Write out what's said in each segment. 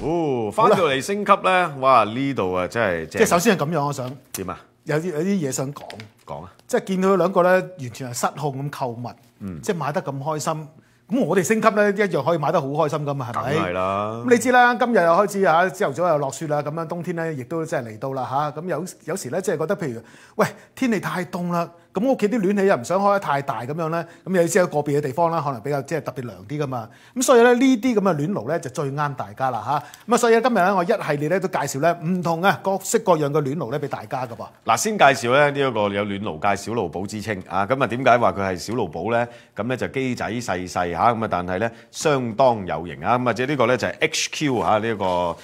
哦，翻到嚟升級咧，哇！呢度啊，真係即係首先係咁樣，我想點啊？有啲有啲嘢想講，講啊！即係見到兩個咧，完全係失控咁購物，嗯，即係買得咁開心。咁我哋升級咧一樣可以買得好開心噶嘛，係咪？係啦！咁你知啦，今日又開始嚇，朝頭早又落雪啦，咁樣冬天咧亦都真係嚟到啦嚇。咁有有時咧，即係覺得譬如，喂，天氣太凍啦。咁屋企啲暖氣又唔想開得太大咁樣咧，咁有啲知個別嘅地方啦，可能比較即係特別涼啲噶嘛。咁所以咧呢啲咁嘅暖爐咧就最啱大家啦嚇。咁啊所以今日咧我一系列咧都介紹咧唔同嘅各式各樣嘅暖爐咧俾大家噶噃。嗱，先介紹咧呢一個有暖爐介紹爐寶之稱啊。咁啊點解話佢係小爐寶咧？咁咧就機仔細細嚇，咁啊但係咧相當有型啊。咁啊即呢個咧就係 H Q 嚇呢一個誒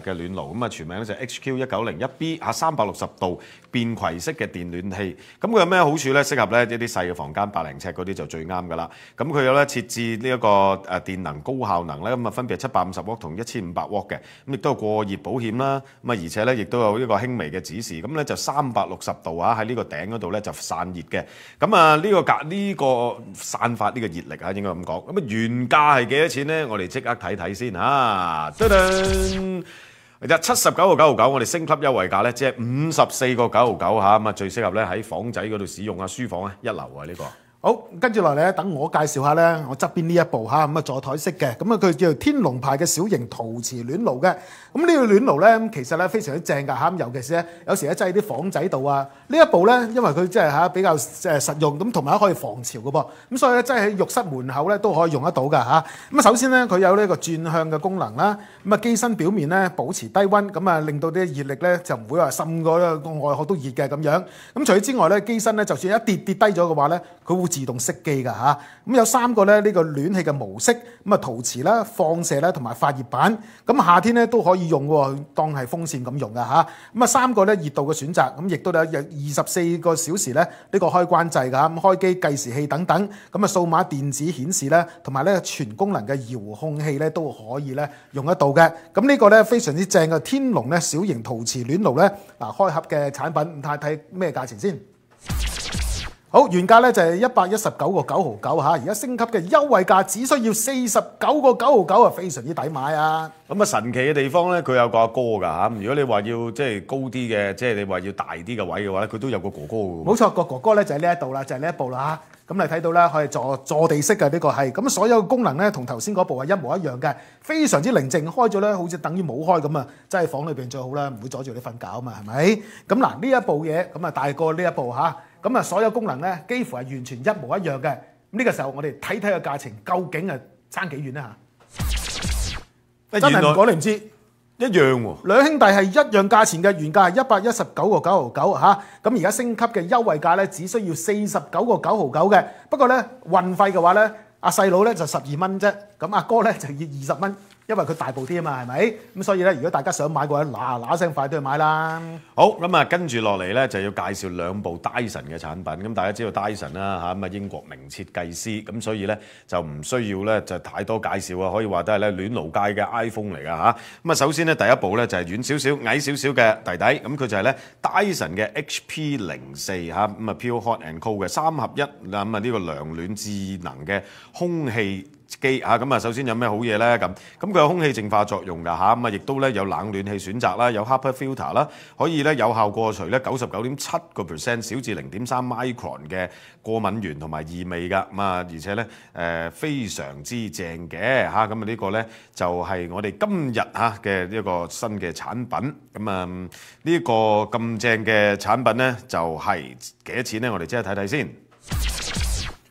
嘅暖爐，咁啊全名咧就 H Q 一九零一 B 嚇三百六十度變攤式嘅電暖器。咁佢有咩？好處咧，適合咧一啲細嘅房間，百零尺嗰啲就最啱噶啦。咁佢有咧設置呢一個誒電能高效能咧，咁啊分別係七百五十瓦同一千五百瓦嘅，咁亦都係過熱保險啦。咁啊而且咧亦都有呢個輕微嘅指示，咁咧就三百六十度啊喺呢個頂嗰度咧就散熱嘅。咁啊呢個隔呢個散發呢個熱力啊，應該咁講。咁啊原價係幾多錢咧？我哋即刻睇睇先嚇。七十九个九毫九，我哋升級優惠價咧，只係五十四个九毫九吓，咁啊最適合咧喺房仔嗰度使用啊，書房啊，一流啊呢個。好，跟住落嚟咧，等我介紹下咧，我側邊呢一部嚇咁啊，坐台式嘅，咁啊佢叫做天龍牌嘅小型陶瓷暖爐嘅。咁呢個暖爐咧，其實咧非常之正㗎咁尤其是咧，有時咧擠喺啲房仔度啊。呢一部咧，因為佢即係比較實用，咁同埋可以防潮嘅噃。咁所以咧，即係喺浴室門口咧都可以用得到㗎咁啊，首先咧，佢有呢個轉向嘅功能啦。咁啊，機身表面咧保持低温，咁啊令到啲熱力咧就唔會話滲個外殼都熱嘅咁樣。咁除此之外咧，機身咧就算一跌跌低咗嘅話咧，佢會。自動熄機噶咁有三個咧呢個暖氣嘅模式，咁啊陶瓷啦、放射啦同埋發熱板，咁夏天咧都可以用喎，當係風扇咁用噶咁啊三個咧熱度嘅選擇，咁亦都有二十四個小時咧呢個開關制噶，咁開機計時器等等，咁啊數碼電子顯示咧同埋呢全功能嘅遙控器咧都可以咧用得到嘅。咁呢個咧非常之正嘅天龍咧小型陶瓷暖爐咧，嗱開盒嘅產品，睇睇咩價錢先。好原價咧就係一百一十九個九毫九嚇，而家升級嘅優惠價只需要四十九個九毫九啊，非常之抵買啊！咁啊神奇嘅地方咧，佢有個阿哥噶如果你話要即係高啲嘅，即係你話要大啲嘅位嘅話咧，佢都有個哥哥嘅。冇錯，個哥哥咧就係呢一度啦，就係呢一步啦咁你睇到啦，係坐坐地式嘅呢個係。咁所有功能咧同頭先嗰部係一模一樣嘅，非常之寧靜。開咗咧好似等於冇開咁啊，即係房裏面最好啦，唔會阻住你瞓覺啊嘛，係咪？咁嗱呢一部嘢咁啊大過呢一部咁啊，所有功能咧，幾乎係完全一模一樣嘅。呢個時候，我哋睇睇個價錢究竟係差幾遠啦嚇！真係唔講你唔知，一樣喎。兩兄弟係一樣價錢嘅原價係一百一十九個九毫九嚇，咁而家升級嘅優惠價咧只需要四十九個九毫九嘅。不過咧運費嘅話咧，阿細佬咧就十二蚊啫，咁阿哥咧就要二十蚊。因為佢大部添啊嘛，係咪？咁所以咧，如果大家想買嘅人嗱嗱聲快啲去買啦。好咁啊，跟住落嚟咧就要介紹兩部 Dyson 嘅產品。咁大家知道 Dyson 啦嚇，咁啊英國名設計師，咁所以咧就唔需要咧就太多介紹啊。可以話都係咧暖爐界嘅 iPhone 嚟㗎嚇。咁啊首先咧第一部咧就係遠少少、矮少少嘅弟弟，咁佢就係咧 Dyson 嘅 HP 零四嚇，咁啊 Pure Hot and Cool 嘅三合一咁啊呢個涼暖智能嘅空氣。機嚇咁啊，首先有咩好嘢咧咁？咁佢有空氣淨化作用㗎嚇，咁啊亦都咧有冷暖氣選擇啦，有 h a p r filter 啦，可以咧有效過除咧九十九點七個 percent 小至零點三 micron 嘅過敏源同埋異味㗎，咁啊而且咧誒非常之正嘅嚇，咁啊呢個咧就係我哋今日嚇嘅呢一個新嘅產品，咁啊呢個咁正嘅產品咧就係幾多錢咧？我哋即刻睇睇先。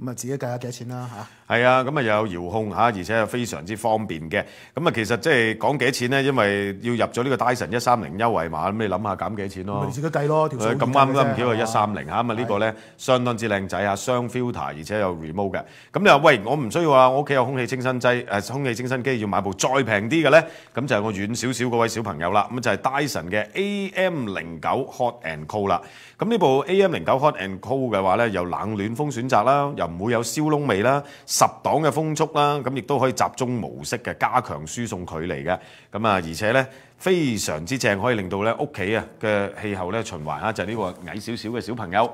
咁啊，自己計下幾錢啦嚇！係啊，咁啊又有遙控嚇，而且又非常之方便嘅。咁啊，其實即係講幾錢咧，因為要入咗呢個 Dyson 一三零優惠碼，咁你諗下減幾錢咯。自己計咯條數。咁啱啱啲係一三零嚇，咁啊呢個咧相當之靚仔啊，雙 filter 而且有 remote 嘅。咁你話喂，我唔需要啊，我屋企有空氣清新劑、誒空氣清新機，要買部再平啲嘅咧，咁就係我遠少少嗰位小朋友啦。咁就係 Dyson 嘅 AM 零九 Hot and Cool 啦。咁呢部 AM 零九 Hot and Cool 嘅話咧，有冷暖風選擇啦，唔會有燒燶味啦，十檔嘅風速啦，咁亦都可以集中模式嘅加強輸送距離嘅，咁啊而且咧非常之正，可以令到咧屋企啊嘅氣候咧循環啊，就係呢個矮少少嘅小朋友。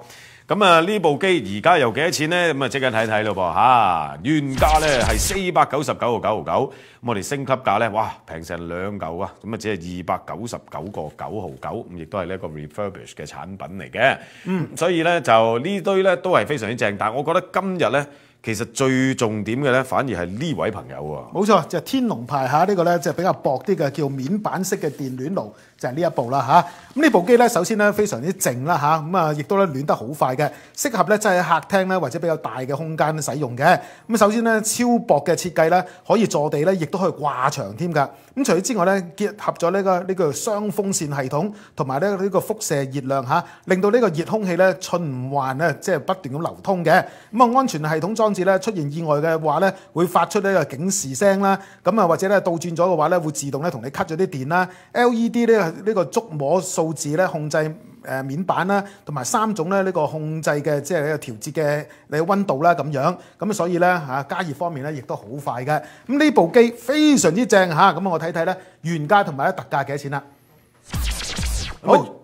咁啊，呢部機而家又幾多錢呢？咁啊，即刻睇睇咯噃嚇，原價呢係四百九十九毫九毫九，咁我哋升級價呢，哇，平成兩嚿啊，咁啊，只係二百九十九個九毫九，咁亦都係呢一個 r e f u r b i s h e 嘅產品嚟嘅。嗯，所以呢，就呢堆呢都係非常之正，但係我覺得今日呢。其實最重點嘅咧，反而係呢位朋友喎。冇錯，就天龍牌嚇呢個咧，就比較薄啲嘅叫面板式嘅電暖爐，就係呢一部啦嚇。咁呢部機咧，首先咧非常之靜啦嚇，咁啊亦都咧暖得好快嘅，適合咧即係喺客廳咧或者比較大嘅空間使用嘅。咁首先咧超薄嘅設計咧，可以坐地咧，亦都可以掛牆添㗎。咁除咗之外咧，結合咗呢個呢個雙風扇系統，同埋咧呢個輻射熱量嚇，令到呢個熱空氣咧循環咧即係不斷咁流通嘅。咁啊安全系統裝。当次咧出現意外嘅話咧，會發出呢個警示聲啦。咁啊，或者咧倒轉咗嘅話咧，會自動咧同你 cut 咗啲電啦。LED 咧呢個觸摸數字咧控制誒面板啦，同埋三種咧呢個控制嘅即係呢個調節嘅你温度啦咁樣。咁所以咧嚇加熱方面咧亦都好快嘅。咁呢部機非常之正嚇。咁我睇睇咧原價同埋咧特價幾多錢啦。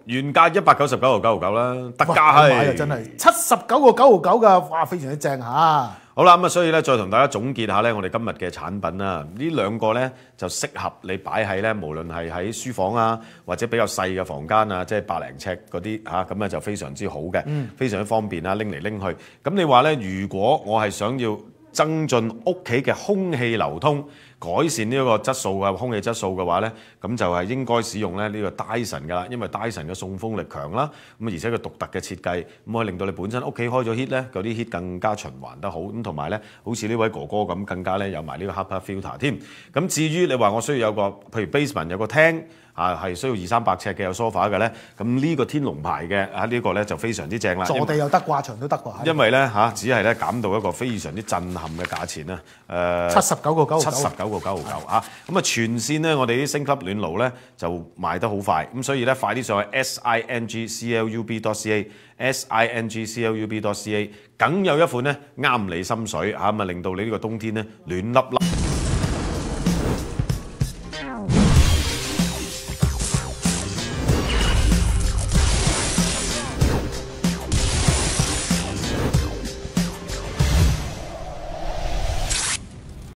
原價一百九十九毫九毫九啦，特價係七十九個九毫九噶，哇非常之正嚇！好啦，咁啊，所以咧，再同大家總結下咧，我哋今日嘅產品啦，呢兩個咧就適合你擺喺咧，無論係喺書房啊，或者比較細嘅房間啊，即係百零尺嗰啲嚇，咁咧就非常之好嘅，非常之方便啦，拎嚟拎去。咁你話咧，如果我係想要？增進屋企嘅空氣流通，改善呢一個質素嘅空氣質素嘅話咧，咁就係應該使用咧呢個 Dyson 噶啦，因為 Dyson 嘅送風力強啦，咁而且佢獨特嘅設計，咁可以令到你本身屋企開咗 heat 咧，嗰啲 heat 更加循環得好，咁同埋咧，好似呢位哥哥咁，更加咧有埋呢個 h a p b o n filter 添。咁至於你話我需要有個，譬如 basement 有個廳。啊，係需要二三百尺嘅有 sofa 嘅咧，咁呢個天龍牌嘅啊呢個咧就非常之正啦。坐地又得，掛牆都得喎。因為咧嚇，只係咧減到一個非常之震撼嘅價錢啦。誒，七十九個九，七十九個九毫九啊！咁啊，全線咧，我哋啲升級暖爐咧就賣得好快，咁所以咧快啲上去 s i n g c l u b dot c a s i n g c l u b dot c a，梗有一款咧啱你心水嚇，咁啊令到你呢個冬天咧暖粒粒。